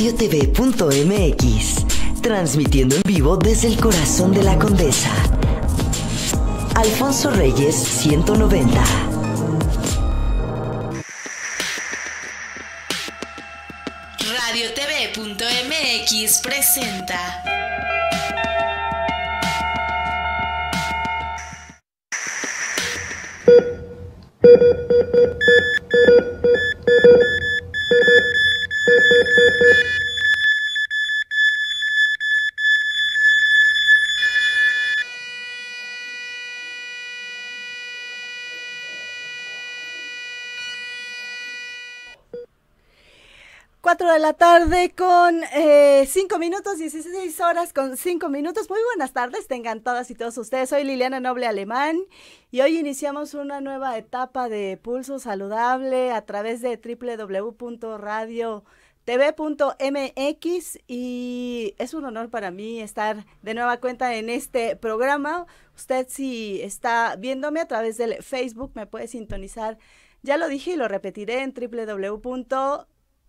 radiotv.mx, transmitiendo en vivo desde el corazón de la Condesa. Alfonso Reyes 190. Radiotv.mx presenta la tarde con eh, cinco minutos, 16 horas con cinco minutos. Muy buenas tardes, tengan todas y todos ustedes. Soy Liliana Noble Alemán y hoy iniciamos una nueva etapa de Pulso Saludable a través de www.radio.tv.mx y es un honor para mí estar de nueva cuenta en este programa. Usted si está viéndome a través del Facebook me puede sintonizar. Ya lo dije y lo repetiré en www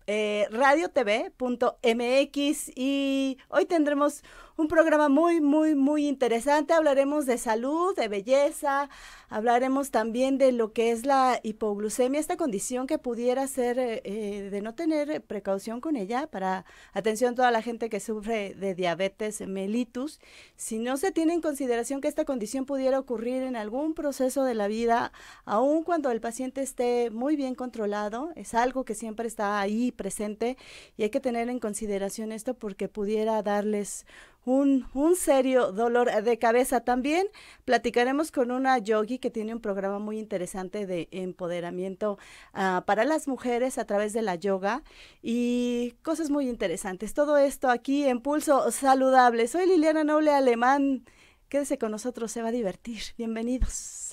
eh, radiotv.mx y hoy tendremos un programa muy, muy, muy interesante. Hablaremos de salud, de belleza, hablaremos también de lo que es la hipoglucemia, esta condición que pudiera ser eh, eh, de no tener precaución con ella para atención toda la gente que sufre de diabetes eh, mellitus. Si no se tiene en consideración que esta condición pudiera ocurrir en algún proceso de la vida, aun cuando el paciente esté muy bien controlado, es algo que siempre está ahí presente y hay que tener en consideración esto porque pudiera darles un, serio dolor de cabeza. También platicaremos con una yogi que tiene un programa muy interesante de empoderamiento ah, para las mujeres a través de la yoga y cosas muy interesantes. Todo esto aquí en Pulso Saludable. Soy Liliana Noble Alemán. Quédese con nosotros, se va a divertir. Bienvenidos.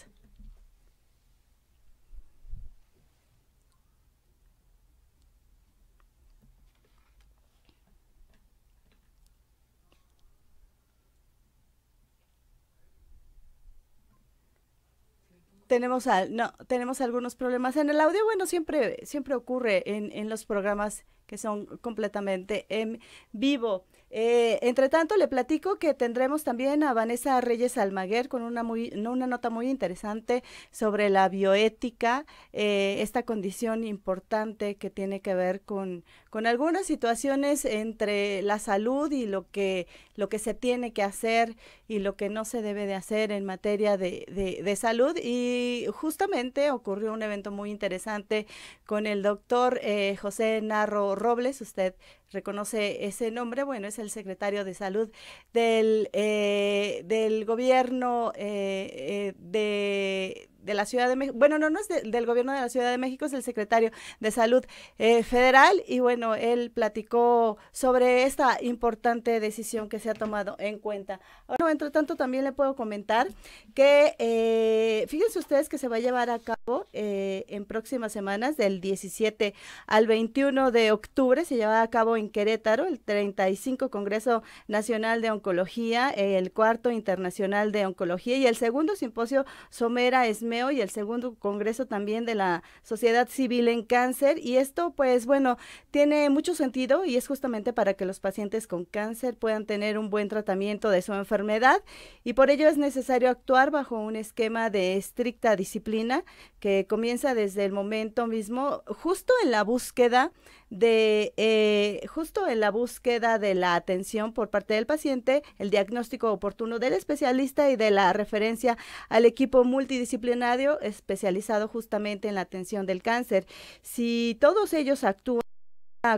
tenemos, al, no, tenemos algunos problemas en el audio. Bueno, siempre, siempre ocurre en, en los programas que son completamente en vivo. Eh, entre tanto, le platico que tendremos también a Vanessa Reyes Almaguer con una, muy, una nota muy interesante sobre la bioética, eh, esta condición importante que tiene que ver con, con algunas situaciones entre la salud y lo que, lo que se tiene que hacer y lo que no se debe de hacer en materia de, salud. Y justamente ocurrió un evento muy interesante con el doctor eh, José Narro Robles, usted reconoce ese nombre, bueno, es el secretario de salud del, eh, del gobierno eh, eh, de de la Ciudad de México, bueno, no, no es del gobierno de la Ciudad de México, es el secretario de Salud eh, Federal y bueno, él platicó sobre esta importante decisión que se ha tomado en cuenta. Bueno, entre tanto también le puedo comentar que, eh, fíjense ustedes que se va a llevar a cabo eh, en próximas semanas, del 17 al 21 de octubre, se lleva a cabo en Querétaro el 35 Congreso Nacional de Oncología, el cuarto Internacional de Oncología y el segundo simposio Somera Esmer y el segundo congreso también de la Sociedad Civil en Cáncer. Y esto, pues bueno, tiene mucho sentido y es justamente para que los pacientes con cáncer puedan tener un buen tratamiento de su enfermedad. Y por ello es necesario actuar bajo un esquema de estricta disciplina que comienza desde el momento mismo, justo en la búsqueda de eh, justo en la búsqueda de la atención por parte del paciente, el diagnóstico oportuno del especialista y de la referencia al equipo multidisciplinar especializado justamente en la atención del cáncer. Si todos ellos actúan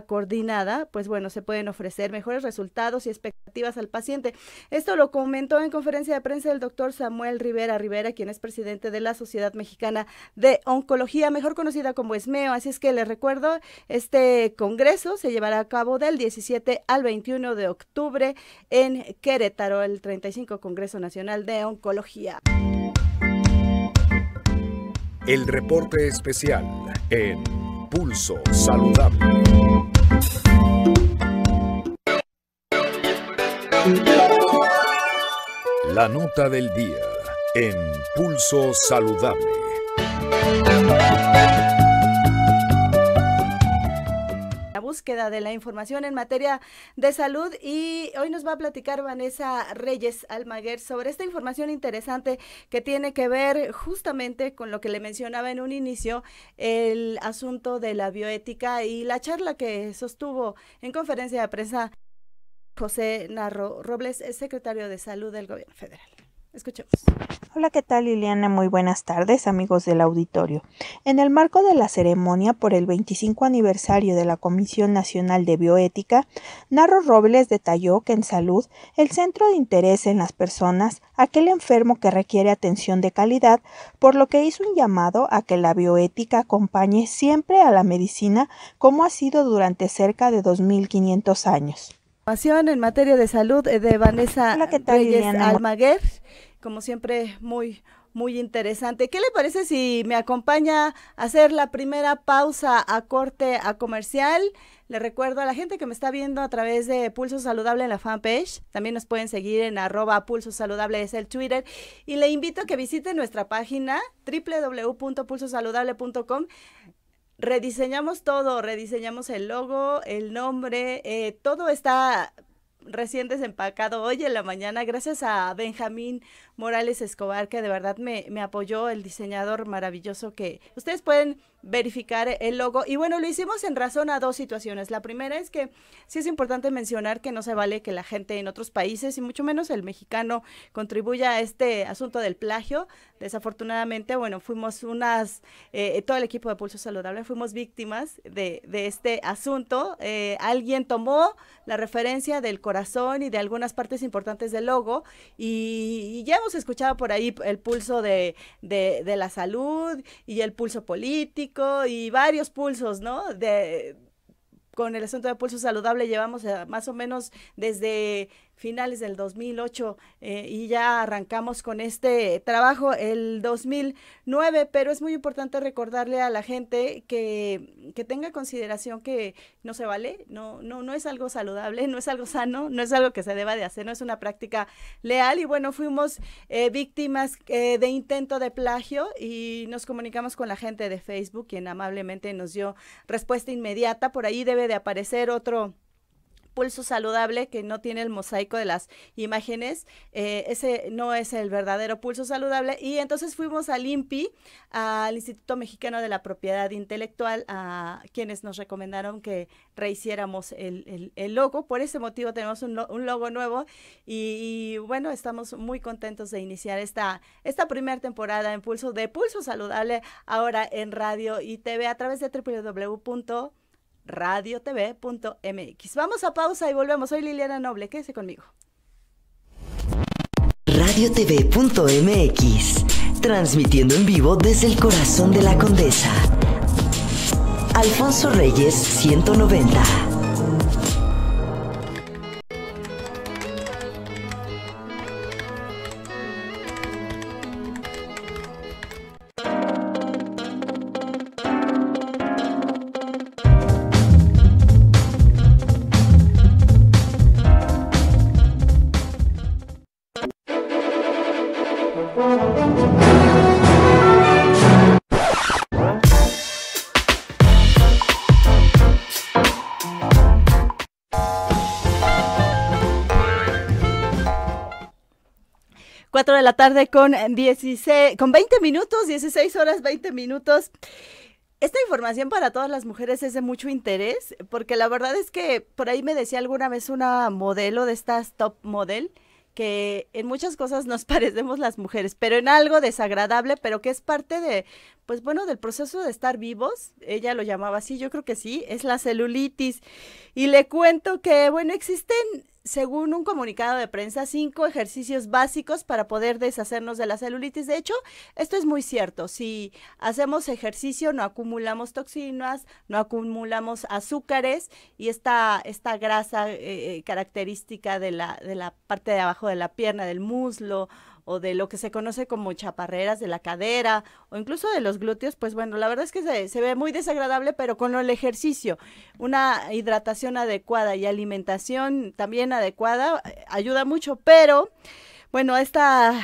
coordinada, pues bueno, se pueden ofrecer mejores resultados y expectativas al paciente. Esto lo comentó en conferencia de prensa el doctor Samuel Rivera Rivera, quien es presidente de la Sociedad Mexicana de Oncología, mejor conocida como ESMEO. Así es que les recuerdo, este congreso se llevará a cabo del 17 al 21 de octubre en Querétaro, el 35 Congreso Nacional de Oncología. El reporte especial en Pulso Saludable. La nota del día en Pulso Saludable. búsqueda de la información en materia de salud y hoy nos va a platicar Vanessa Reyes Almaguer sobre esta información interesante que tiene que ver justamente con lo que le mencionaba en un inicio, el asunto de la bioética y la charla que sostuvo en conferencia de prensa José Narro Robles, secretario de Salud del Gobierno Federal. Escuchemos. Hola, ¿qué tal Liliana? Muy buenas tardes, amigos del auditorio. En el marco de la ceremonia por el 25 aniversario de la Comisión Nacional de Bioética, Narro Robles detalló que en salud el centro de interés en las personas, aquel enfermo que requiere atención de calidad, por lo que hizo un llamado a que la bioética acompañe siempre a la medicina como ha sido durante cerca de 2.500 años en materia de salud eh, de Vanessa Reyes Almaguer. Como siempre, muy, muy interesante. ¿Qué le parece si me acompaña a hacer la primera pausa a corte a comercial? Le recuerdo a la gente que me está viendo a través de Pulso Saludable en la fanpage, también nos pueden seguir en arroba Pulso Saludable es el Twitter, y le invito a que visite nuestra página www.pulsosaludable.com Rediseñamos todo, rediseñamos el logo, el nombre, eh, todo está recién desempacado hoy en la mañana, gracias a Benjamín Morales Escobar, que de verdad me, apoyó, el diseñador maravilloso que ustedes pueden verificar el logo. Y bueno, lo hicimos en razón a dos situaciones. La primera es que sí es importante mencionar que no se vale que la gente en otros países, y mucho menos el mexicano, contribuya a este asunto del plagio. Desafortunadamente, bueno, fuimos unas, eh, todo el equipo de Pulso Saludable fuimos víctimas de, este asunto. Eh, alguien tomó la referencia del corazón y de algunas partes importantes del logo y, y ya se escuchado por ahí el pulso de, de la salud y el pulso político y varios pulsos, ¿no? De, con el asunto de pulso saludable llevamos eh, más o menos desde finales del 2008 eh, y ya arrancamos con este trabajo el 2009, pero es muy importante recordarle a la gente que, que tenga consideración que no se vale, no, no, no es algo saludable, no es algo sano, no es algo que se deba de hacer, no es una práctica leal y bueno, fuimos eh, víctimas eh, de intento de plagio y nos comunicamos con la gente de Facebook, quien amablemente nos dio respuesta inmediata, por ahí debe de aparecer otro pulso saludable que no tiene el mosaico de las imágenes. Eh, ese no es el verdadero pulso saludable. Y entonces fuimos al INPI, al Instituto Mexicano de la Propiedad Intelectual, a quienes nos recomendaron que rehiciéramos el, el, logo. Por ese motivo tenemos un, logo nuevo y, bueno, estamos muy contentos de iniciar esta, esta primera temporada en pulso de pulso saludable ahora en radio y TV a través de www radiotv.mx. Vamos a pausa y volvemos. Soy Liliana Noble, quédese conmigo. Radiotv.mx, transmitiendo en vivo desde el corazón de la condesa. Alfonso Reyes, 190. la tarde con 16, con 20 minutos, 16 horas 20 minutos. Esta información para todas las mujeres es de mucho interés, porque la verdad es que por ahí me decía alguna vez una modelo de estas top model que en muchas cosas nos parecemos las mujeres, pero en algo desagradable, pero que es parte de pues bueno, del proceso de estar vivos, ella lo llamaba así, yo creo que sí, es la celulitis. Y le cuento que, bueno, existen, según un comunicado de prensa, cinco ejercicios básicos para poder deshacernos de la celulitis. De hecho, esto es muy cierto. Si hacemos ejercicio, no acumulamos toxinas, no acumulamos azúcares y esta, esta grasa eh, eh, característica de la, de la parte de abajo de la pierna, del muslo, o de lo que se conoce como chaparreras de la cadera o incluso de los glúteos, pues bueno, la verdad es que se, ve muy desagradable, pero con el ejercicio, una hidratación adecuada y alimentación también adecuada eh, ayuda mucho, pero bueno, esta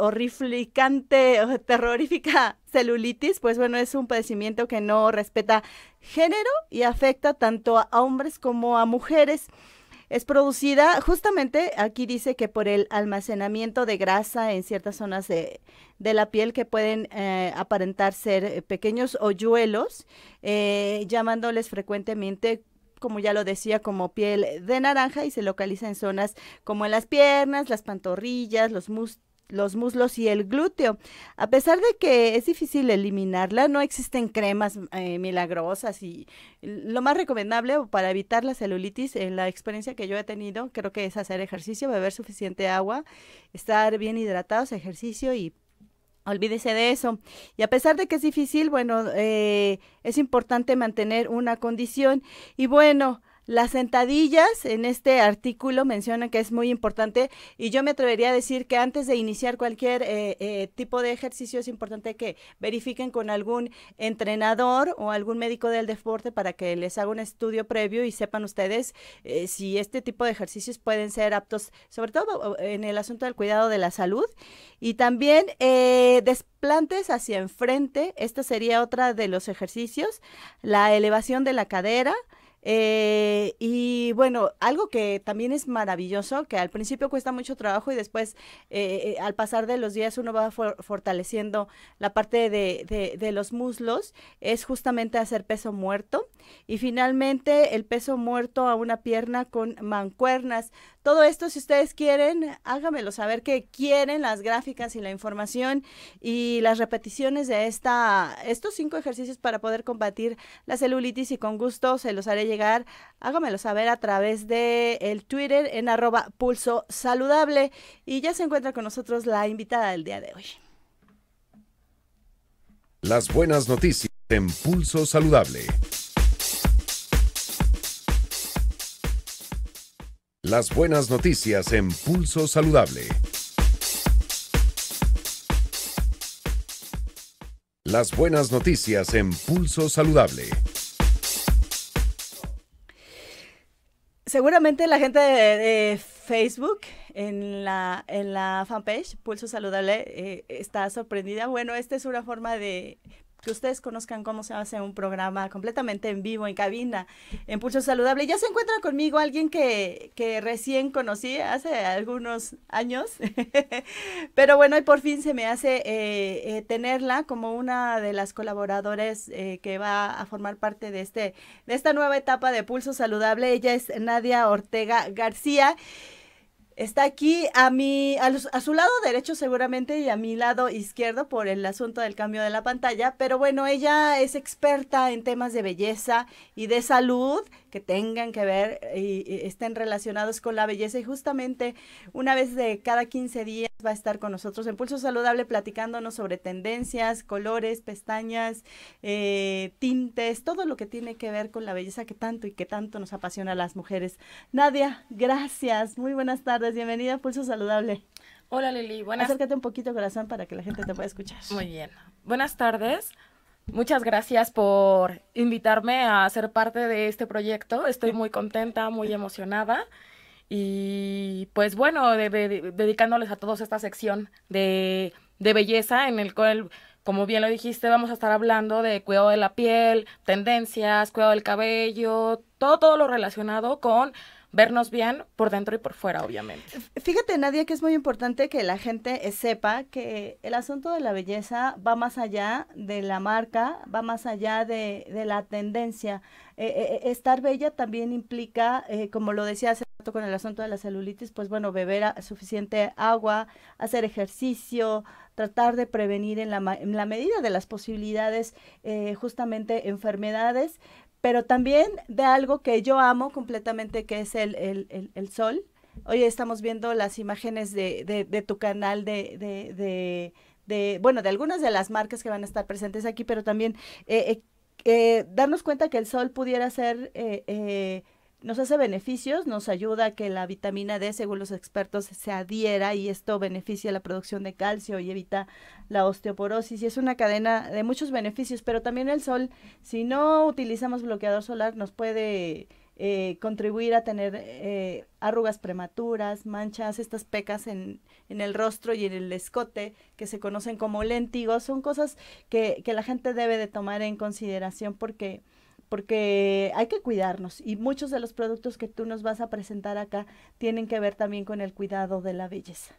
horrificante, terrorífica celulitis, pues bueno, es un padecimiento que no respeta género y afecta tanto a hombres como a mujeres. Es producida justamente, aquí dice que por el almacenamiento de grasa en ciertas zonas de, de la piel que pueden eh, aparentar ser eh, pequeños hoyuelos, eh, llamándoles frecuentemente como ya lo decía, como piel de naranja y se localiza en zonas como en las piernas, las pantorrillas, los, mus los muslos y el glúteo. A pesar de que es difícil eliminarla, no existen cremas eh, milagrosas y lo más recomendable para evitar la celulitis, en la experiencia que yo he tenido, creo que es hacer ejercicio, beber suficiente agua, estar bien hidratados, ejercicio y Olvídese de eso. Y a pesar de que es difícil, bueno, eh, es importante mantener una condición. Y bueno, las sentadillas en este artículo mencionan que es muy importante y yo me atrevería a decir que antes de iniciar cualquier eh, eh, tipo de ejercicio es importante que verifiquen con algún entrenador o algún médico del deporte para que les haga un estudio previo y sepan ustedes eh, si este tipo de ejercicios pueden ser aptos, sobre todo en el asunto del cuidado de la salud. Y también desplantes hacia enfrente, esto sería otra de los ejercicios, la elevación de la cadera. Eh, y bueno, algo que también es maravilloso, que al principio cuesta mucho trabajo y después eh, eh, al pasar de los días uno va fortaleciendo la parte de, de, los muslos, es justamente hacer peso muerto. Y finalmente el peso muerto a una pierna con mancuernas. Todo esto, si ustedes quieren, háganmelo saber que quieren las gráficas y la información y las repeticiones de esta, estos cinco ejercicios para poder combatir la celulitis y con gusto se los haré llegar. Háganmelo saber a través de el Twitter en arroba pulso saludable y ya se encuentra con nosotros la invitada del día de hoy. Las buenas noticias en pulso saludable. Las buenas noticias en Pulso Saludable. Las buenas noticias en Pulso Saludable. Seguramente la gente de, Facebook en la, en la fanpage Pulso Saludable eh, está sorprendida. Bueno, esta es una forma de que ustedes conozcan cómo se hace un programa completamente en vivo, en cabina, en Pulso Saludable. Ya se encuentra conmigo alguien que, recién conocí hace algunos años, pero bueno, y por fin se me hace eh, eh, tenerla como una de las colaboradoras eh, que va a formar parte de, este, de esta nueva etapa de Pulso Saludable. Ella es Nadia Ortega García. Está aquí a mi, a, su lado derecho seguramente y a mi lado izquierdo por el asunto del cambio de la pantalla, pero bueno, ella es experta en temas de belleza y de salud que tengan que ver y, estén relacionados con la belleza y justamente una vez de cada 15 días va a estar con nosotros en Pulso Saludable platicándonos sobre tendencias, colores, pestañas, eh, tintes, todo lo que tiene que ver con la belleza que tanto y que tanto nos apasiona a las mujeres. Nadia, gracias, muy buenas tardes. Pues, bienvenida a Pulso Saludable. Hola Lili, buenas. Acércate un poquito, corazón, para que la gente te pueda escuchar. Muy bien. Buenas tardes. Muchas gracias por invitarme a ser parte de este proyecto. Estoy muy contenta, muy emocionada. Y pues bueno, dedicándoles a todos esta sección de, belleza en el cual, como bien lo dijiste, vamos a estar hablando de cuidado de la piel, tendencias, cuidado del cabello, todo lo relacionado con vernos bien por dentro y por fuera, obviamente. Fíjate, Nadia, que es muy importante que la gente eh, sepa que el asunto de la belleza va más allá de la marca, va más allá de, de la tendencia. Eh, eh, estar bella también implica, como lo decía hace rato con el asunto de la celulitis, pues bueno, beber suficiente agua, hacer ejercicio, tratar de prevenir en en la medida de las posibilidades justamente enfermedades, pero también de algo que yo amo completamente, que es el, sol. Hoy estamos viendo las imágenes de, de, tu canal de, de, de, bueno, de algunas de las marcas que van a estar presentes aquí, pero también eh, eh, eh darnos cuenta que el sol pudiera ser eh, nos hace beneficios, nos ayuda a que la vitamina D, según los expertos, se adhiera y esto beneficia la producción de calcio y evita la osteoporosis. Y es una cadena de muchos beneficios, pero también el sol, si no utilizamos bloqueador solar, nos puede eh, contribuir a tener eh, arrugas prematuras, manchas, estas pecas en, el rostro y en el escote que se conocen como lentigos, son cosas que, que la gente debe de tomar en consideración porque porque hay que cuidarnos y muchos de los productos que tú nos vas a presentar acá tienen que ver también con el cuidado de la belleza.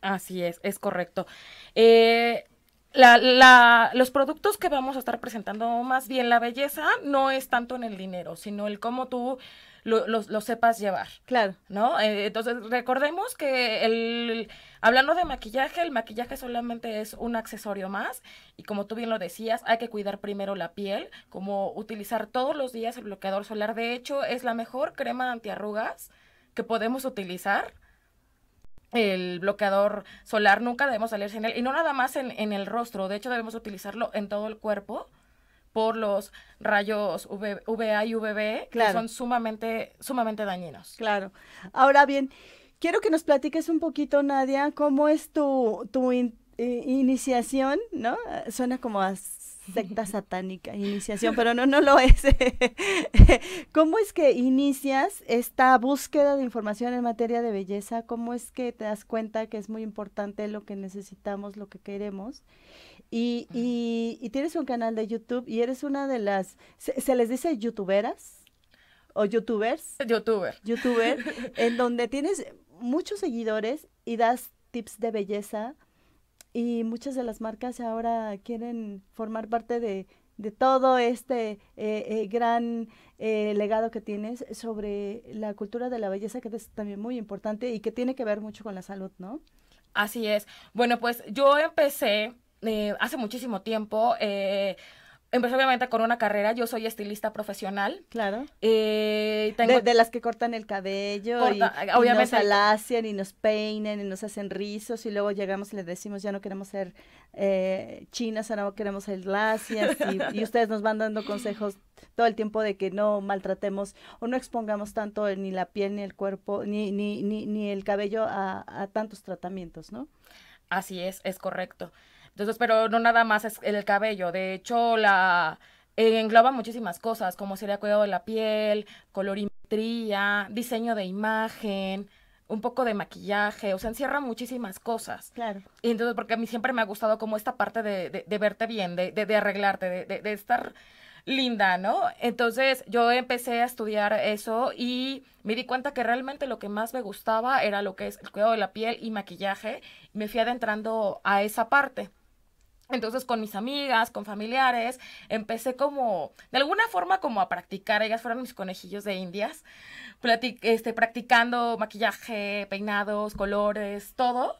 Así es, es correcto. Eh, los productos que vamos a estar presentando, más bien la belleza, no es tanto en el dinero, sino el cómo tú lo, sepas llevar. Claro. ¿No? Eh, entonces, recordemos que el Hablando de maquillaje, el maquillaje solamente es un accesorio más y como tú bien lo decías, hay que cuidar primero la piel, como utilizar todos los días el bloqueador solar. De hecho, es la mejor crema antiarrugas que podemos utilizar el bloqueador solar, nunca debemos salir sin él. Y no nada más en, el rostro, de hecho debemos utilizarlo en todo el cuerpo por los rayos UV, UVA y UVB, que son sumamente, sumamente dañinos. Claro. Ahora bien, Quiero que nos platiques un poquito, Nadia, cómo es tu, tu eh, iniciación, ¿no? Suena como a secta satánica, iniciación, pero no, no lo es. ¿Cómo es que inicias esta búsqueda de información en materia de belleza? ¿Cómo es que te das cuenta que es muy importante lo que necesitamos, lo que queremos? Y, y, tienes un canal de YouTube y eres una de las, se, se les dice youtuberas o youtubers. Youtuber. Youtuber, en donde tienes muchos seguidores y das tips de belleza y muchas de las marcas ahora quieren formar parte de, todo este eh, eh, gran eh, legado que tienes sobre la cultura de la belleza, que es también muy importante y que tiene que ver mucho con la salud, ¿no? Así es. Bueno, pues yo empecé hace muchísimo tiempo. Empezó obviamente con una carrera, yo soy estilista profesional. Claro. Eh, de, las que cortan el cabello, y, obviamente. nos alacian y nos peinen y nos hacen rizos y luego llegamos y les decimos ya no queremos ser eh, chinas, ahora no queremos ser lacias y, ustedes nos van dando consejos todo el tiempo de que no maltratemos o no expongamos tanto ni la piel ni el cuerpo ni, ni, ni, ni el cabello a, a tantos tratamientos, ¿no? Así es, es correcto. Entonces, pero no nada más es el cabello, de hecho la eh, engloba muchísimas cosas, como sería cuidado de la piel, colorimetría, diseño de imagen, un poco de maquillaje, o sea, encierra muchísimas cosas. Claro. Y entonces, porque a mí siempre me ha gustado como esta parte de, verte bien, de, arreglarte, de, estar linda, ¿no? Entonces yo empecé a estudiar eso y me di cuenta que realmente lo que más me gustaba era lo que es el cuidado de la piel y maquillaje. me fui adentrando a esa parte. Entonces con mis amigas, con familiares, empecé como, de alguna forma como a practicar, ellas fueron mis conejillos de indias, este, practicando maquillaje, peinados, colores, todo.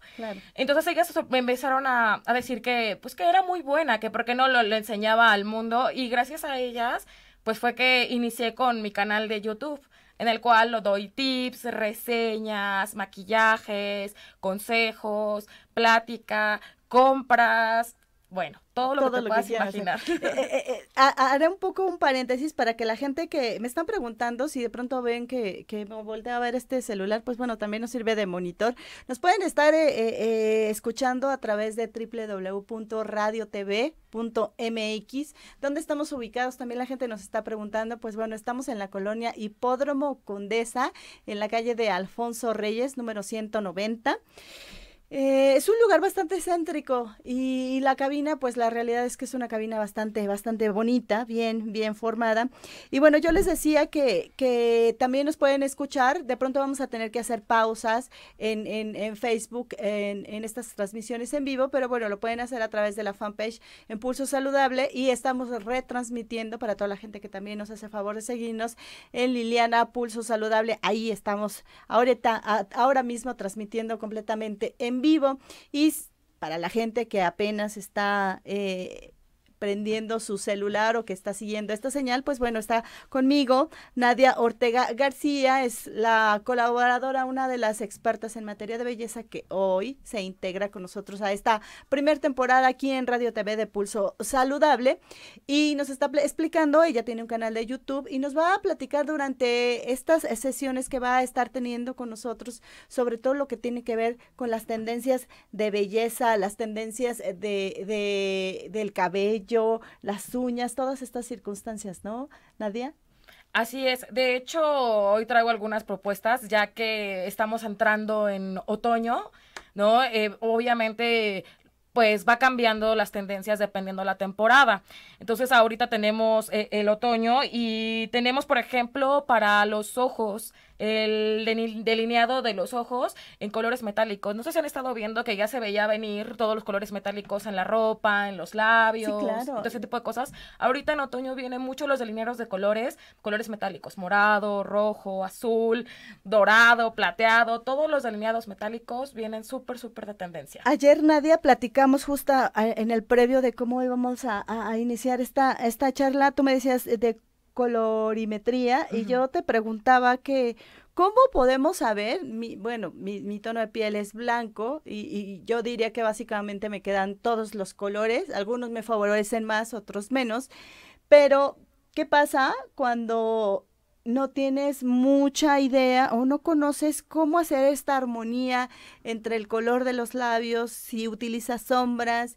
Entonces ellas me empezaron a, decir que pues que era muy buena, que por qué no lo, enseñaba al mundo y gracias a ellas pues fue que inicié con mi canal de YouTube en el cual lo doy tips, reseñas, maquillajes, consejos, plática, compras, bueno, todo lo que se imaginar. Eh, eh, eh, haré un poco un paréntesis para que la gente que me están preguntando si de pronto ven que, que me voltea a ver este celular, pues bueno, también nos sirve de monitor. Nos pueden estar escuchando a través de www.radiotv.mx, donde estamos ubicados. También la gente nos está preguntando, pues bueno, estamos en la colonia Hipódromo Condesa, en la calle de Alfonso Reyes, número 190. Eh, es un lugar bastante céntrico y, la cabina, pues la realidad es que es una cabina bastante, bastante bonita, bien, bien formada. Y bueno, yo les decía que, que también nos pueden escuchar. De pronto vamos a tener que hacer pausas en, en, Facebook, en, estas transmisiones en vivo, pero bueno, lo pueden hacer a través de la fanpage en Pulso Saludable y estamos retransmitiendo para toda la gente que también nos hace favor de seguirnos en Liliana Pulso Saludable. ahí estamos ahorita, ahora mismo transmitiendo completamente en vivo y para la gente que apenas está eh, prendiendo su celular o que está siguiendo esta señal, pues bueno, está conmigo Nadia Ortega García, es la colaboradora, una de las expertas en materia de belleza que hoy se integra con nosotros a esta primer temporada aquí en Radio TV de Pulso Saludable y nos está explicando, ella tiene un canal de YouTube y nos va a platicar durante estas sesiones que va a estar teniendo con nosotros sobre todo lo que tiene que ver con las tendencias de belleza, las tendencias de del cabello, las uñas, todas estas circunstancias, ¿no, Nadia? Así es. De hecho, hoy traigo algunas propuestas, ya que estamos entrando en otoño, ¿no? Eh, obviamente pues va cambiando las tendencias dependiendo la temporada. Entonces ahorita tenemos eh, el otoño y tenemos, por ejemplo, para los ojos el delineado de los ojos en colores metálicos. No sé si han estado viendo que ya se veía venir todos los colores metálicos en la ropa, en los labios, todo ese tipo de cosas. Ahorita en otoño vienen mucho los delineados de colores, colores metálicos, morado, rojo, azul, dorado, plateado, todos los delineados metálicos vienen súper, súper de tendencia. Ayer, Nadia, platicamos justo en el previo de cómo íbamos a, iniciar esta, esta charla. Tú me decías eh, de colorimetría y yo te preguntaba que, ¿cómo podemos saber? Mi, bueno, mi, tono de piel es blanco y, y, yo diría que básicamente me quedan todos los colores, algunos me favorecen más, otros menos, pero ¿qué pasa cuando no tienes mucha idea o no conoces cómo hacer esta armonía entre el color de los labios, si utilizas sombras,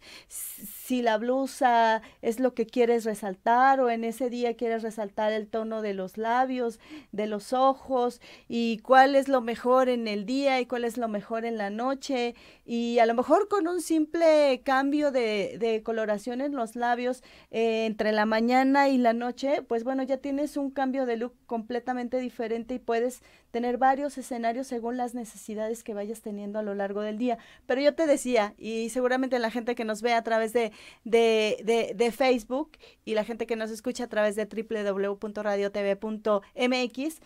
si la blusa es lo que quieres resaltar o en ese día quieres resaltar el tono de los labios, de los ojos y cuál es lo mejor en el día y cuál es lo mejor en la noche y a lo mejor con un simple cambio de, coloración en los labios eh, entre la mañana y la noche, pues bueno, ya tienes un cambio de look completamente diferente y puedes tener varios escenarios según las necesidades que vayas teniendo a lo largo del día. Pero yo te decía, y seguramente la gente que nos ve a través de, de, de, Facebook y la gente que nos escucha a través de www.radiotv.mx,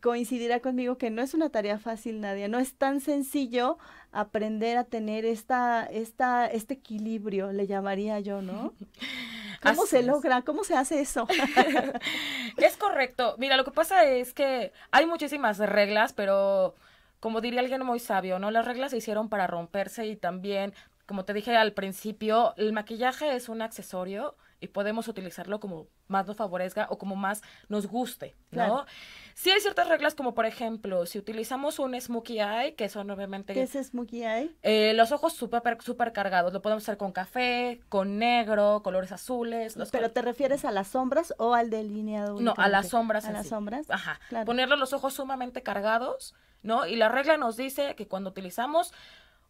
coincidirá conmigo que no es una tarea fácil, nadie No es tan sencillo aprender a tener esta, esta, este equilibrio, le llamaría yo, ¿no? ¿Cómo se logra? ¿Cómo se hace eso? es correcto. Mira, lo que pasa es que hay muchísimas reglas, pero como diría alguien muy sabio, ¿no? Las reglas se hicieron para romperse y también, como te dije al principio, el maquillaje es un accesorio y podemos utilizarlo como más nos favorezca o como más nos guste, ¿no? Sí hay ciertas reglas como, por ejemplo, si utilizamos un smokey eye, que son obviamente... ¿Qué es smokey eye? Eh, los ojos súper super cargados. Lo podemos hacer con café, con negro, colores azules. ¿Pero te refieres a las sombras o al delineado? No, a las sombras. A las sombras. Ajá. Ponerle los ojos sumamente cargados, ¿no? Y la regla nos dice que cuando utilizamos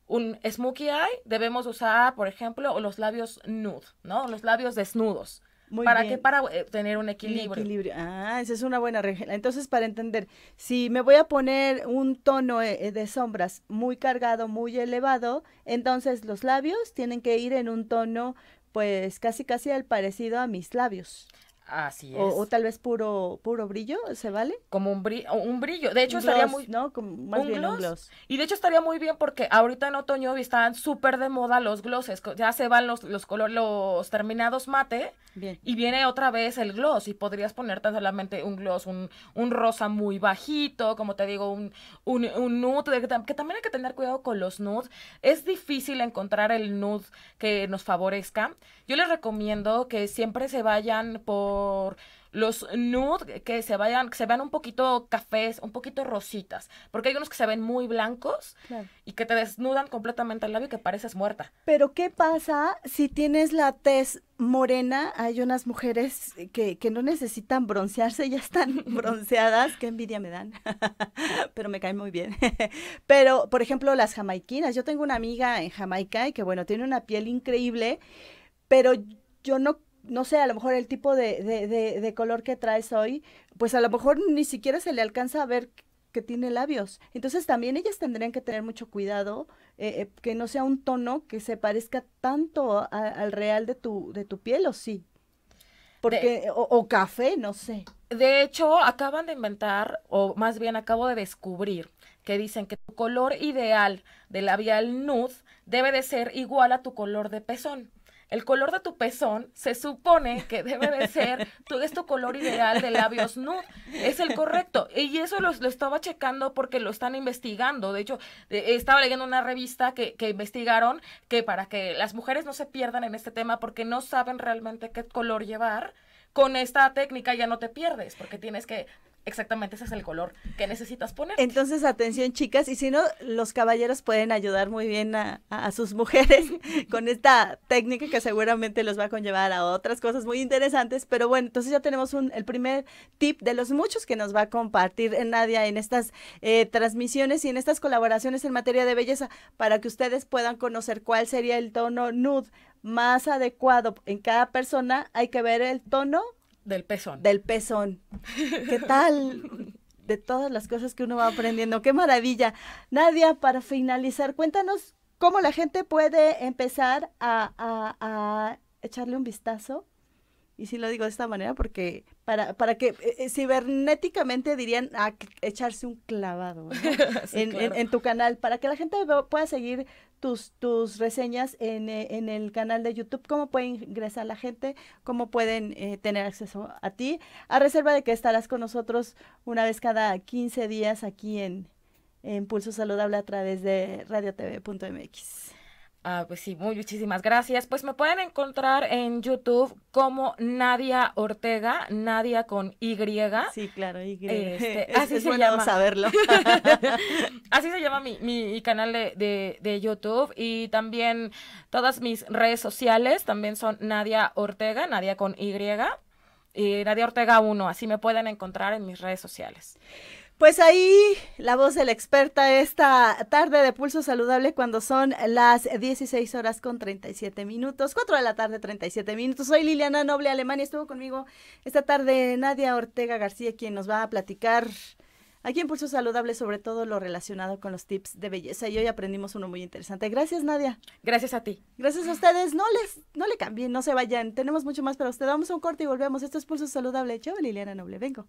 un smokey eye debemos usar, por ejemplo, los labios nude, ¿no? Los labios desnudos. ¿Para qué? Para eh, tener un equilibrio. equilibrio. Ah, esa es una buena regla. Entonces, para entender, si me voy a poner un tono eh, eh, de sombras muy cargado, muy elevado, entonces los labios tienen que ir en un tono, pues casi casi al parecido a mis labios. Así es. O, tal vez puro puro brillo, ¿se vale? Como un brillo, un brillo. De hecho estaría muy ¿no? más bien Un gloss. Y de hecho estaría muy bien porque ahorita en otoño están súper de moda los glosses, ya se van los los color, los terminados mate bien. y viene otra vez el gloss y podrías ponerte solamente un gloss, un, un rosa muy bajito, como te digo, un un, nude, que, que también hay que tener cuidado con los nudes. Es difícil encontrar el nude que nos favorezca. Yo les recomiendo que siempre se vayan por los nude que se vayan, se vean un poquito cafés, un poquito rositas, porque hay unos que se ven muy blancos y que te desnudan completamente el labio y que pareces muerta. Pero ¿qué pasa si tienes la tez morena? Hay unas mujeres que, no necesitan broncearse, ya están bronceadas, qué envidia me dan, pero me cae muy bien. pero, por ejemplo, las jamaiquinas, yo tengo una amiga en Jamaica y que bueno, tiene una piel increíble, pero yo no no sé, a lo mejor el tipo de, color que traes hoy, pues a lo mejor ni siquiera se le alcanza a ver que tiene labios. Entonces también ellas tendrían que tener mucho cuidado, eh, eh, que no sea un tono que se parezca tanto al real de tu, de tu piel, o sí. Porque, o, o, café, no sé. De hecho, acaban de inventar, o más bien acabo de descubrir, que dicen que tu color ideal de labial nude debe de ser igual a tu color de pezón el color de tu pezón se supone que debe de ser, tú es tu color ideal de labios nude, es el correcto. Y eso lo, estaba checando porque lo están investigando. De hecho, eh, estaba leyendo una revista que, que, investigaron que para que las mujeres no se pierdan en este tema porque no saben realmente qué color llevar con esta técnica ya no te pierdes, porque tienes que exactamente ese es el color que necesitas poner. Entonces, atención chicas, y si no, los caballeros pueden ayudar muy bien a, sus mujeres con esta técnica que seguramente los va a conllevar a otras cosas muy interesantes, pero bueno, entonces ya tenemos el primer tip de los muchos que nos va a compartir Nadia en estas eh, transmisiones y en estas colaboraciones en materia de belleza para que ustedes puedan conocer cuál sería el tono nude más adecuado en cada persona. Hay que ver el tono del pezón. Del pezón. ¿Qué tal? De todas las cosas que uno va aprendiendo. ¡Qué maravilla! Nadia, para finalizar, cuéntanos cómo la gente puede empezar a, a echarle un vistazo y sí lo digo de esta manera porque para, para que eh, eh, cibernéticamente dirían a ah, echarse un clavado en, tu canal, para que la gente pueda seguir tus, tus reseñas eh, en, el canal de YouTube, cómo puede ingresar la gente, cómo pueden tener acceso a ti, a reserva de que estarás con nosotros una vez cada 15 días aquí en, en Pulso Saludable a través de radiotv.mx. Ah, pues sí, muchísimas gracias. Pues me pueden encontrar en YouTube como Nadia Ortega, Nadia con Y. Sí, claro, Y. Este, así se llama. saberlo. así se llama mi, mi canal de, de, de, YouTube y también todas mis redes sociales también son Nadia Ortega, Nadia con Y. Y Nadia Ortega 1, así me pueden encontrar en mis redes sociales. Pues ahí la voz de la experta esta tarde de Pulso Saludable cuando son las 16 horas con 37 minutos, 4 de la tarde 37 minutos. Soy Liliana Noble Alemania, estuvo conmigo esta tarde Nadia Ortega García quien nos va a platicar aquí en Pulso Saludable sobre todo lo relacionado con los tips de belleza y hoy aprendimos uno muy interesante. Gracias Nadia. Gracias a ti. Gracias a ustedes. No les no le cambien, no se vayan. Tenemos mucho más para ustedes. damos un corte y volvemos. Esto es Pulso Saludable. Chau, Liliana Noble, vengo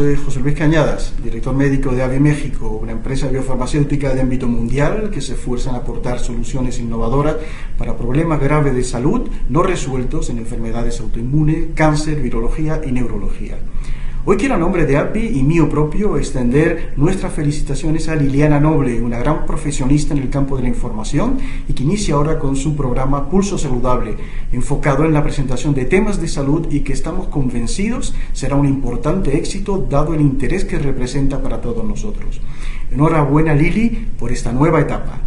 soy José Luis Cañadas, director médico de AVI México, una empresa biofarmacéutica de ámbito mundial que se esfuerza en aportar soluciones innovadoras para problemas graves de salud no resueltos en enfermedades autoinmunes, cáncer, virología y neurología. Hoy quiero a nombre de API y mío propio extender nuestras felicitaciones a Liliana Noble, una gran profesionista en el campo de la información y que inicia ahora con su programa Pulso Saludable, enfocado en la presentación de temas de salud y que estamos convencidos será un importante éxito dado el interés que representa para todos nosotros. Enhorabuena Lili por esta nueva etapa.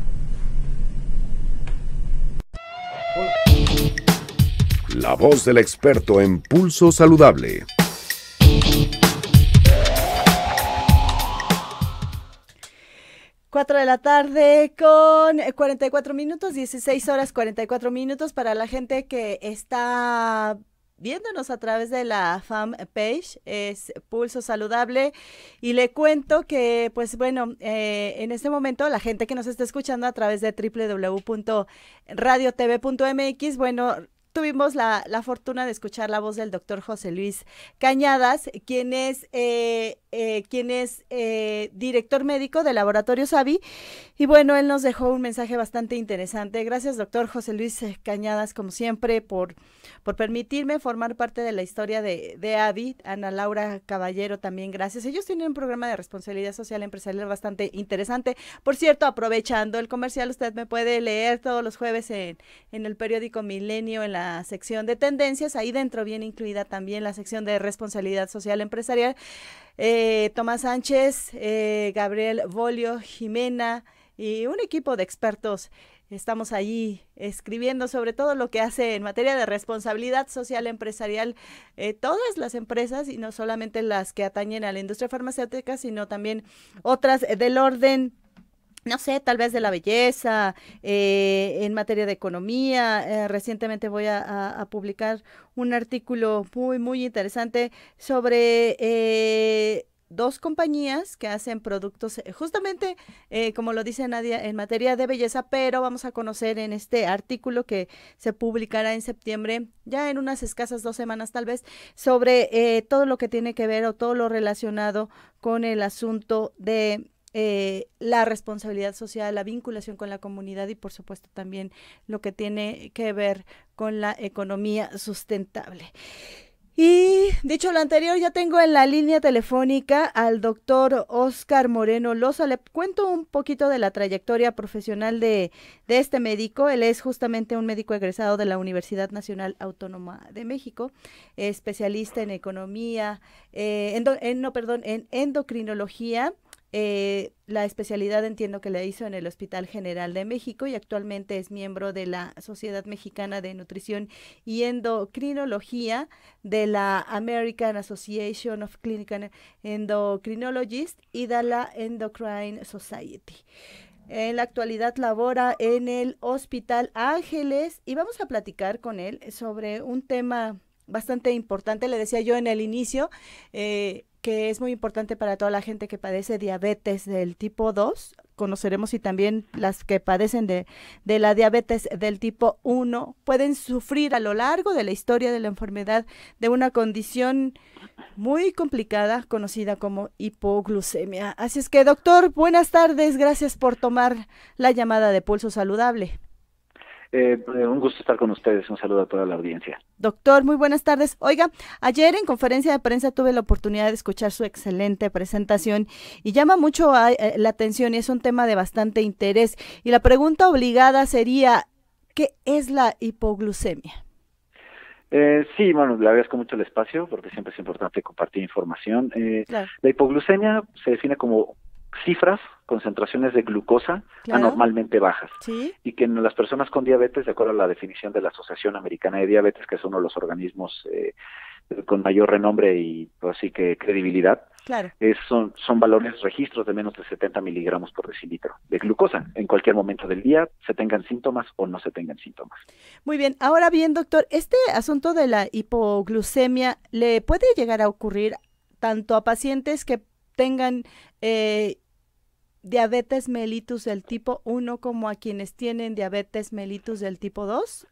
La voz del experto en Pulso Saludable. 4 de la tarde con 44 eh, minutos, 16 horas 44 minutos para la gente que está viéndonos a través de la page, es Pulso Saludable. Y le cuento que, pues bueno, eh, en este momento la gente que nos está escuchando a través de www.radiotv.mx, bueno, tuvimos la, la, fortuna de escuchar la voz del doctor José Luis Cañadas, quien es, eh, eh, quien es eh, director médico de laboratorio Savi. Y bueno, él nos dejó un mensaje bastante interesante. Gracias, doctor José Luis Cañadas, como siempre, por, por permitirme formar parte de la historia de, de AVI. Ana Laura Caballero también, gracias. Ellos tienen un programa de responsabilidad social empresarial bastante interesante. Por cierto, aprovechando el comercial, usted me puede leer todos los jueves en, en el periódico Milenio, en la sección de tendencias. Ahí dentro viene incluida también la sección de responsabilidad social empresarial. Eh, Tomás Sánchez, eh, Gabriel Bolio, Jimena y un equipo de expertos estamos allí escribiendo sobre todo lo que hace en materia de responsabilidad social empresarial eh, todas las empresas y no solamente las que atañen a la industria farmacéutica, sino también otras del orden no sé, tal vez de la belleza, eh, en materia de economía. Eh, recientemente voy a, publicar un artículo muy, muy interesante sobre... Eh, dos compañías que hacen productos justamente como lo dice Nadia en materia de belleza, pero vamos a conocer en este artículo que se publicará en septiembre, ya en unas escasas dos semanas tal vez, sobre todo lo que tiene que ver o todo lo relacionado con el asunto de eh, la responsabilidad social, la vinculación con la comunidad y por supuesto también lo que tiene que ver con la economía sustentable. Y dicho lo anterior, ya tengo en la línea telefónica al doctor Oscar Moreno Loza. Le cuento un poquito de la trayectoria profesional de, este médico. Él es justamente un médico egresado de la Universidad Nacional Autónoma de México, especialista en economía, eh, no, perdón, en endocrinología eh, la especialidad entiendo que la hizo en el Hospital General de México y actualmente es miembro de la Sociedad Mexicana de Nutrición y Endocrinología de la American Association of Clinical Endocrinologists y de la Endocrine Society. En la actualidad labora en el Hospital Ángeles y vamos a platicar con él sobre un tema bastante importante. Le decía yo en el inicio, eh, que es muy importante para toda la gente que padece diabetes del tipo 2. Conoceremos y también las que padecen de, de la diabetes del tipo 1 pueden sufrir a lo largo de la historia de la enfermedad de una condición muy complicada conocida como hipoglucemia. Así es que, doctor, buenas tardes. Gracias por tomar la llamada de pulso saludable. Eh, eh, un gusto estar con ustedes, un saludo a toda la audiencia. Doctor, muy buenas tardes. Oiga, ayer en conferencia de prensa tuve la oportunidad de escuchar su excelente presentación y llama mucho eh, la atención y es un tema de bastante interés. Y la pregunta obligada sería, ¿qué es la hipoglucemia? sí, bueno, le agradezco mucho el espacio porque siempre es importante compartir información. La hipoglucemia se define como cifras concentraciones de glucosa anormalmente bajas. ¿Sí? Y que en las personas con diabetes, de acuerdo a la definición de la Asociación Americana de Diabetes, que es uno de los organismos eh, con mayor renombre y así pues que credibilidad, claro. son, son valores registros de menos de 70 miligramos por decilitro de glucosa en cualquier momento del día, se tengan síntomas o no se tengan síntomas. Muy bien, ahora bien, doctor, este asunto de la hipoglucemia le puede llegar a ocurrir tanto a pacientes que tengan eh, diabetes mellitus del tipo 1 como a quienes tienen diabetes mellitus del tipo 2?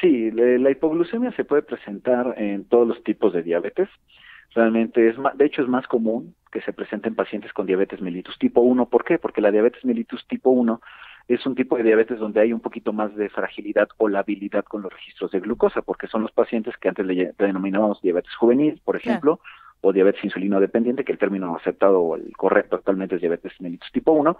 Sí, la hipoglucemia se puede presentar en todos los tipos de diabetes. Realmente es de hecho es más común que se presenten pacientes con diabetes mellitus tipo 1. ¿Por qué? Porque la diabetes mellitus tipo 1 es un tipo de diabetes donde hay un poquito más de fragilidad o labilidad con los registros de glucosa, porque son los pacientes que antes le denominábamos diabetes juvenil, por ejemplo, o diabetes insulino dependiente, que el término aceptado o el correcto actualmente es diabetes mellitus tipo 1,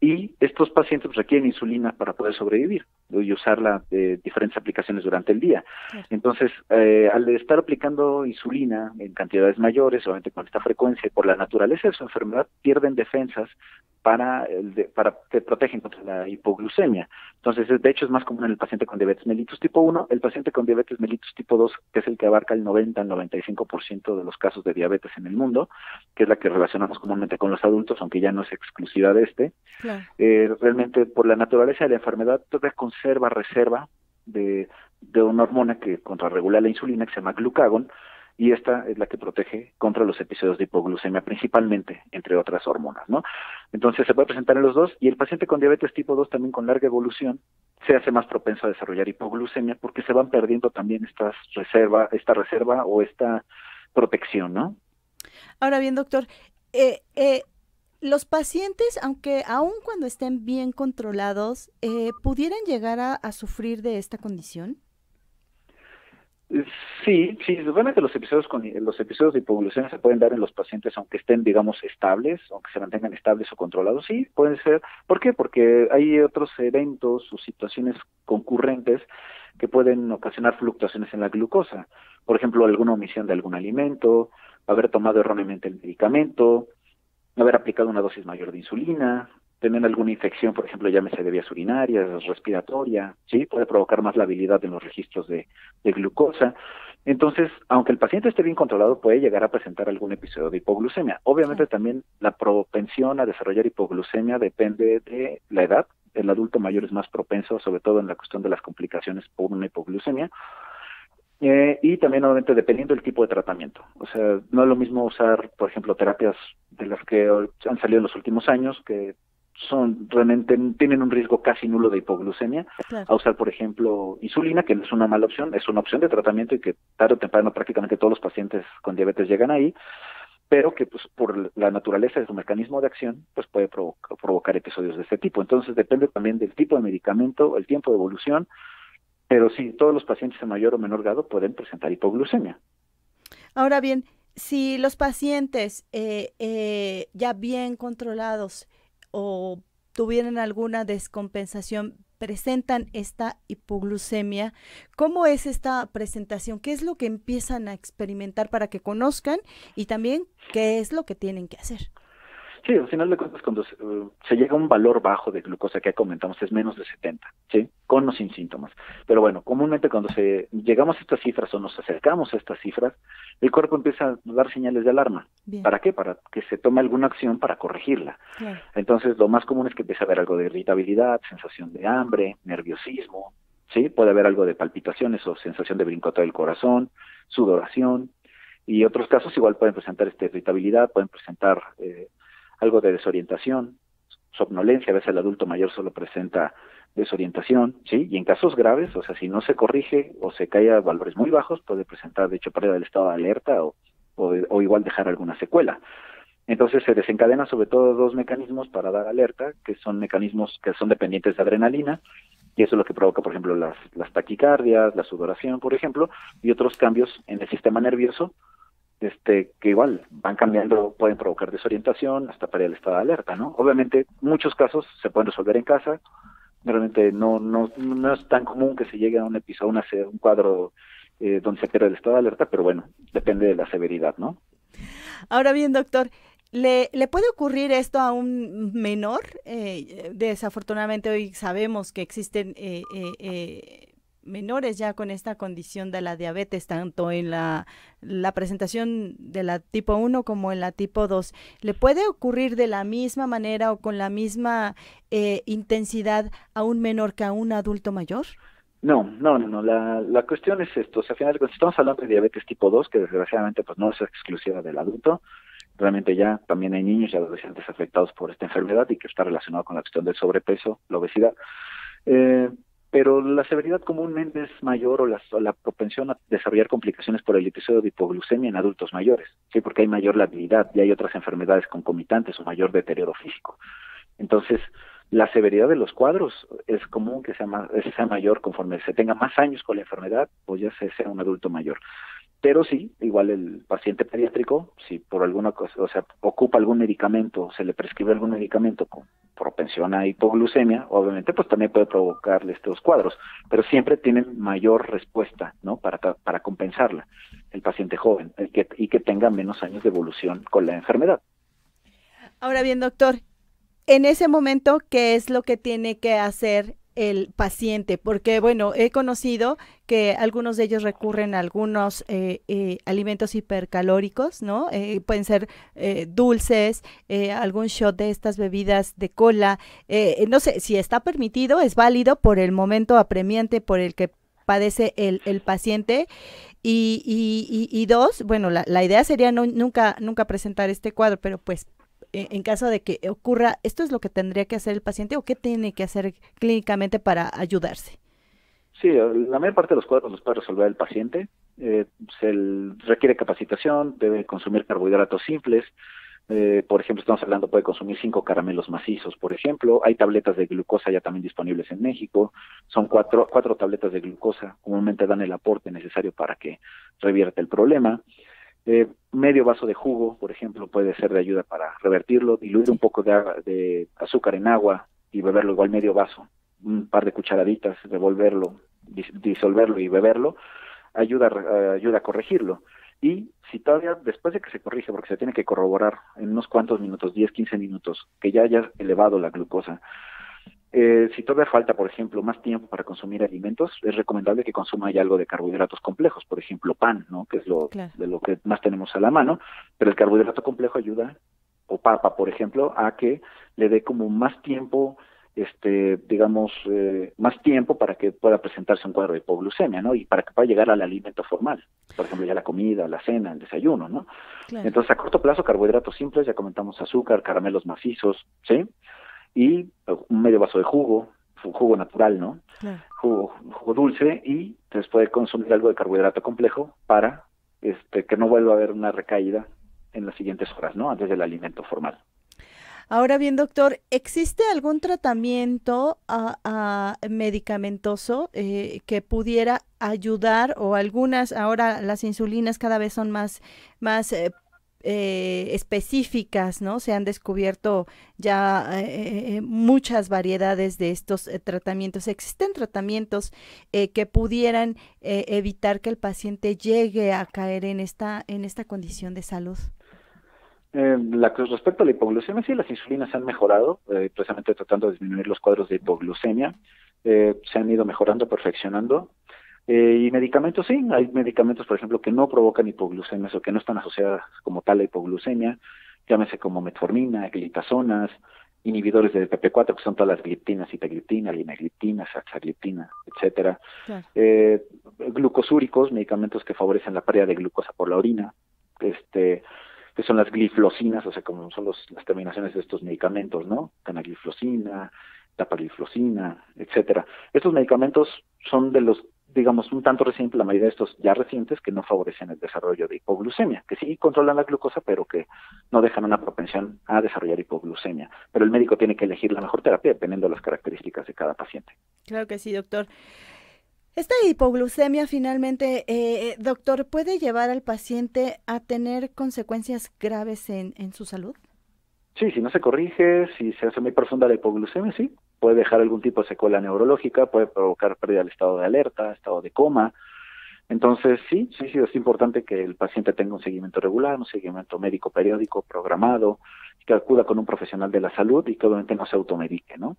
y estos pacientes requieren insulina para poder sobrevivir y usarla de diferentes aplicaciones durante el día. Entonces, eh, al estar aplicando insulina en cantidades mayores, obviamente con esta frecuencia, por la naturaleza de su enfermedad, pierden defensas para, el para te protegen contra la hipoglucemia. Entonces, de hecho, es más común en el paciente con diabetes mellitus tipo 1, el paciente con diabetes mellitus tipo 2, que es el que abarca el 90 al 95% de los casos de diabetes en el mundo, que es la que relacionamos comúnmente con los adultos, aunque ya no es exclusiva de este. Eh, realmente, por la naturaleza de la enfermedad, todavía conserva reserva de, de una hormona que contrarregula la insulina, que se llama glucagón, y esta es la que protege contra los episodios de hipoglucemia principalmente, entre otras hormonas, ¿no? Entonces se puede presentar en los dos y el paciente con diabetes tipo 2 también con larga evolución se hace más propenso a desarrollar hipoglucemia porque se van perdiendo también estas reserva, esta reserva o esta protección, ¿no? Ahora bien, doctor, eh, eh, los pacientes, aunque aun cuando estén bien controlados, eh, ¿pudieran llegar a sufrir de esta condición? Sí, sí, Bueno, que los episodios con los episodios de hipoglucemia se pueden dar en los pacientes aunque estén, digamos, estables, aunque se mantengan estables o controlados. Sí, pueden ser. ¿Por qué? Porque hay otros eventos o situaciones concurrentes que pueden ocasionar fluctuaciones en la glucosa. Por ejemplo, alguna omisión de algún alimento, haber tomado erróneamente el medicamento, haber aplicado una dosis mayor de insulina, tener alguna infección, por ejemplo, llámese de vías urinarias, respiratoria, ¿sí? Puede provocar más labilidad en los registros de, glucosa. Entonces, aunque el paciente esté bien controlado, puede llegar a presentar algún episodio de hipoglucemia. Obviamente también la propensión a desarrollar hipoglucemia depende de la edad. El adulto mayor es más propenso, sobre todo en la cuestión de las complicaciones por una hipoglucemia. Eh, y también, obviamente, dependiendo del tipo de tratamiento. O sea, no es lo mismo usar, por ejemplo, terapias de las que han salido en los últimos años, que son realmente tienen un riesgo casi nulo de hipoglucemia a usar por ejemplo insulina que no es una mala opción es una opción de tratamiento y que tarde o temprano prácticamente todos los pacientes con diabetes llegan ahí pero que pues por la naturaleza de su mecanismo de acción pues puede provocar, episodios de este tipo entonces depende también del tipo de medicamento el tiempo de evolución pero sí todos los pacientes en mayor o menor grado pueden presentar hipoglucemia ahora bien si los pacientes eh, eh, ya bien controlados o alguna descompensación presentan esta hipoglucemia. ¿Cómo es esta presentación? ¿Qué es lo que empiezan a experimentar para que conozcan y también qué es lo que tienen que hacer? Sí, al final de cuentas, cuando se, llega a un valor bajo de glucosa que comentamos, es menos de 70, ¿sí? Con o sin síntomas. Pero bueno, comúnmente cuando se, llegamos a estas cifras o nos acercamos a estas cifras, el cuerpo empieza a dar señales de alarma. ¿Para qué? Para que se tome alguna acción para corregirla. Entonces, lo más común es que empiece a haber algo de irritabilidad, sensación de hambre, nerviosismo, ¿sí? Puede haber algo de palpitaciones o sensación de brincota del corazón, sudoración, y otros casos igual pueden presentar esta irritabilidad, pueden presentar eh, algo de desorientación, somnolencia, a veces el adulto mayor solo presenta desorientación, ¿sí? Y en casos graves, o sea, si no se corrige o se cae a valores muy bajos, puede presentar, de hecho, pérdida del estado de alerta o, o, igual dejar alguna secuela. Entonces se desencadena sobre todo dos mecanismos para dar alerta, que son mecanismos que son dependientes de adrenalina, y eso es lo que provoca, por ejemplo, las, las taquicardias, la sudoración, por ejemplo, y otros cambios en el sistema nervioso, este, que igual van cambiando, pueden provocar desorientación, hasta para el estado de alerta, ¿no? Obviamente, muchos casos se pueden resolver en casa, realmente no, no, no es tan común que se llegue a un episodio, a un cuadro eh, donde se pierde el estado de alerta, pero bueno, depende de la severidad, ¿no? Ahora bien, doctor, ¿Le, ¿Le, puede ocurrir esto a un menor? Eh, desafortunadamente hoy sabemos que existen eh, menores ya con esta condición de la diabetes, tanto en la, presentación de la tipo 1 como en la tipo 2. ¿Le puede ocurrir de la misma manera o con la misma eh, intensidad a un menor que a un adulto mayor? No, no, no, no. La, cuestión es esto. O sea, al final, estamos hablando de diabetes tipo 2, que desgraciadamente pues no es exclusiva del adulto, realmente ya también hay niños y adolescentes afectados por esta enfermedad y que está relacionado con la cuestión del sobrepeso, la obesidad. Eh, pero la severidad comúnmente es mayor o la, propensión a desarrollar complicaciones por el episodio de hipoglucemia en adultos mayores, sí, porque hay mayor labilidad y hay otras enfermedades concomitantes o mayor deterioro físico. Entonces, la severidad de los cuadros es común que sea, más, sea mayor conforme se tenga más años con la enfermedad o ya sea un adulto mayor. Pero sí, igual el paciente pediátrico, si por alguna cosa, o sea, ocupa algún medicamento, se le prescribe algún medicamento con propensión a hipoglucemia, obviamente, pues también puede provocarle estos cuadros, pero siempre tienen mayor respuesta, ¿no? Para, para compensarla el paciente joven el que, y que tenga menos años de evolución con la enfermedad. Ahora bien, doctor, en ese momento, ¿qué es lo que tiene que hacer el paciente, porque bueno, he conocido que algunos de ellos recurren a algunos eh, eh, alimentos hipercalóricos, ¿no? Eh, pueden ser dulces, algún shot de estas bebidas de cola. no sé, si está permitido, es válido por el momento apremiante por el que padece el, paciente. Y, y, dos, bueno, la, idea sería nunca, nunca presentar este cuadro, pero pues e, en caso de que ocurra, ¿esto es lo que tendría que hacer el paciente o qué tiene que hacer clínicamente para ayudarse? Sí, la mayor parte de los cuadros los puede resolver el paciente. Eh, se requiere capacitación, debe consumir carbohidratos simples. Eh, por ejemplo, estamos hablando, puede consumir cinco caramelos macizos, por ejemplo. Hay tabletas de glucosa ya también disponibles en México. Son cuatro, cuatro tabletas de glucosa. Comúnmente dan el aporte necesario para que revierta el problema medio vaso de jugo, por ejemplo, puede ser de ayuda para revertirlo, diluir un poco de, de azúcar en agua y beberlo igual medio vaso, un par de cucharaditas, revolverlo, disolverlo y beberlo, ayuda, ayuda a corregirlo. Y si todavía después de que se corrige, porque se tiene que corroborar en unos cuantos minutos, 10, 15 minutos, que ya hayas elevado la glucosa, eh, si todavía falta, por ejemplo, más tiempo para consumir alimentos, es recomendable que consuma ya algo de carbohidratos complejos, por ejemplo, pan, ¿no? Que es lo, de lo que más tenemos a la mano, pero el carbohidrato complejo ayuda, o papa, por ejemplo, a que le dé como más tiempo, este, digamos, eh, más tiempo para que pueda presentarse un cuadro de hipoglucemia, ¿no? Y para que pueda llegar al alimento formal, por ejemplo, ya la comida, la cena, el desayuno, ¿no? Entonces, a corto plazo, carbohidratos simples, ya comentamos azúcar, caramelos macizos, ¿sí? y un medio vaso de jugo, jugo natural, ¿no? Jugo, dulce y después de consumir algo de carbohidrato complejo para este, que no vuelva a haber una recaída en las siguientes horas, ¿no? Antes del alimento formal. Ahora bien, doctor, ¿existe algún tratamiento ah, ah, medicamentoso eh, que pudiera ayudar o algunas, ahora las insulinas cada vez son más, más eh, eh, específicas, ¿no? Se han descubierto ya eh, eh, muchas variedades de estos tratamientos. Existen tratamientos que pudieran evitar que el paciente llegue a caer en esta, en esta condición de salud. La, respecto a la hipoglucemia, sí, las insulinas se han mejorado, precisamente tratando de disminuir los cuadros de hipoglucemia. se han ido mejorando, perfeccionando. Eh, y medicamentos, sí, hay medicamentos, por ejemplo, que no provocan hipoglucemias o que no están asociadas como tal a hipoglucemia, llámese como metformina, glitazonas, inhibidores de PP4, que son todas las gliptinas, citagliptina, linagliptina, saxagliptina, etcétera. Eh, glucosúricos, medicamentos que favorecen la pérdida de glucosa por la orina, este, que son las gliflosinas, o sea, como son los, las terminaciones de estos medicamentos, ¿no? Canagliflosina, tapagliflosina, etcétera. Estos medicamentos son de los digamos, un tanto reciente, la mayoría de estos ya recientes, que no favorecen el desarrollo de hipoglucemia, que sí controlan la glucosa, pero que no dejan una propensión a desarrollar hipoglucemia. Pero el médico tiene que elegir la mejor terapia dependiendo de las características de cada paciente. Claro que sí, doctor. Esta hipoglucemia finalmente, eh, doctor, ¿puede llevar al paciente a tener consecuencias graves en, en su salud? Sí, si no se corrige, si se hace muy profunda la hipoglucemia, sí, puede dejar algún tipo de secuela neurológica, puede provocar pérdida del estado de alerta, estado de coma. Entonces, sí, sí, sí, es importante que el paciente tenga un seguimiento regular, un seguimiento médico periódico programado, que acuda con un profesional de la salud y que obviamente no se automedique, ¿no?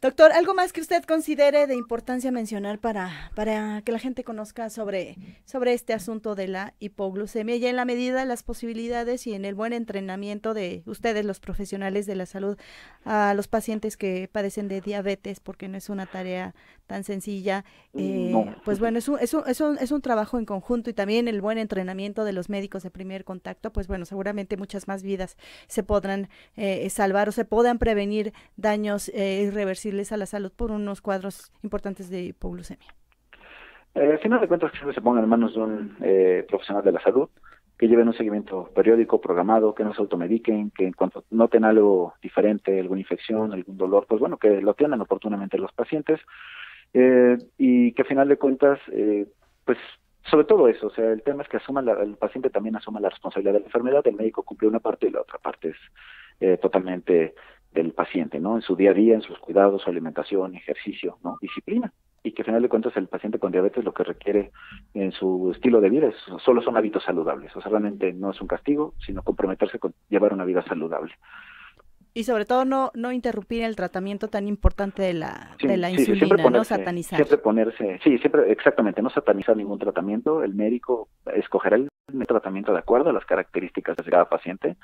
Doctor, ¿algo más que usted considere de importancia mencionar para, para que la gente conozca sobre, sobre este asunto de la hipoglucemia y en la medida de las posibilidades y en el buen entrenamiento de ustedes, los profesionales de la salud, a los pacientes que padecen de diabetes, porque no es una tarea tan sencilla? Eh, mm, pues bueno, es un, es, un, es, un, trabajo en conjunto y también el buen entrenamiento de los médicos de primer contacto, pues bueno, seguramente muchas más vidas se podrán eh, salvar o se puedan prevenir daños eh, irreversibles les a la salud por unos cuadros importantes de hipoglucemia. Eh, al final de cuentas, que se pongan en manos de un eh, profesional de la salud, que lleven un seguimiento periódico, programado, que no se automediquen, que en cuanto noten algo diferente, alguna infección, algún dolor, pues bueno, que lo atiendan oportunamente los pacientes eh, y que al final de cuentas, pues sobre todo eso, o sea, el tema es que asuma el paciente también asuma la responsabilidad de la enfermedad, el médico cumple una parte y la otra parte es totalmente del paciente, ¿no? En su día a día, en sus cuidados, su alimentación, ejercicio, ¿no? Disciplina. Y que al final de cuentas el paciente con diabetes lo que requiere en su estilo de vida es, solo son hábitos saludables. O sea, realmente no es un castigo, sino comprometerse con llevar una vida saludable. Y sobre todo no, no interrumpir el tratamiento tan importante de la, de la insulina, no satanizar. Siempre ponerse, sí, siempre, exactamente, no satanizar ningún tratamiento. El médico escogerá el tratamiento de acuerdo a las características de cada paciente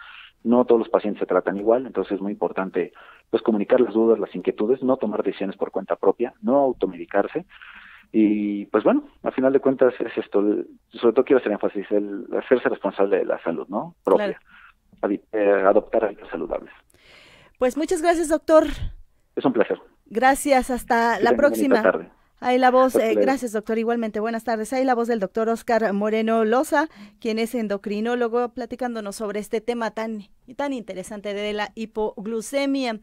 no todos los pacientes se tratan igual, entonces es muy importante pues comunicar las dudas, las inquietudes, no tomar decisiones por cuenta propia, no automedicarse. Y pues bueno, al final de cuentas es esto, sobre todo quiero hacer énfasis, el hacerse responsable de la salud, ¿no? Propia, eh, adoptar hábitos saludables. Pues muchas gracias, doctor. Es un placer. Gracias, hasta la próxima. Tarde. Hay la voz, eh, gracias doctor, igualmente buenas tardes. Hay la voz del doctor Oscar Moreno Loza, quien es endocrinólogo, platicándonos sobre este tema tan, tan interesante de la hipoglucemia.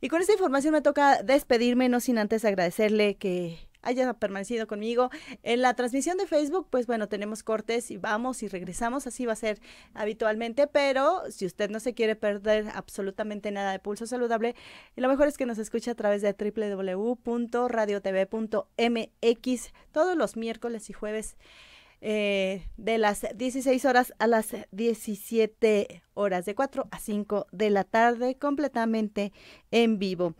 Y con esta información me toca despedirme, no sin antes agradecerle que haya permanecido conmigo. En la transmisión de Facebook, pues bueno, tenemos cortes y vamos y regresamos, así va a ser habitualmente, pero si usted no se quiere perder absolutamente nada de pulso saludable, lo mejor es que nos escuche a través de www.radiotv.mx todos los miércoles y jueves eh, de las 16 horas a las 17 horas horas, de 4 a 5 de la tarde, completamente en vivo.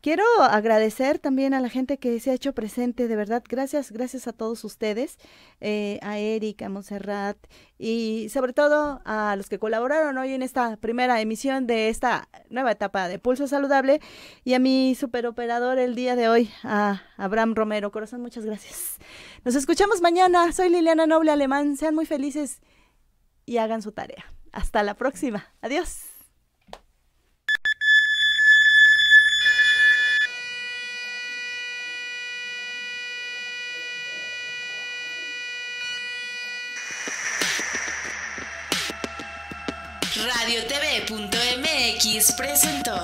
Quiero agradecer también a la gente que se ha hecho presente, de verdad, gracias, gracias a todos ustedes, eh, a Erika, a Montserrat y sobre todo a los que colaboraron hoy en esta primera emisión de esta nueva etapa de Pulso Saludable y a mi superoperador el día de hoy, a Abraham Romero. Corazón, muchas gracias. Nos escuchamos mañana. Soy Liliana Noble Alemán. Sean muy felices y hagan su tarea. Hasta la próxima. Adiós. Radio TV mx presentó.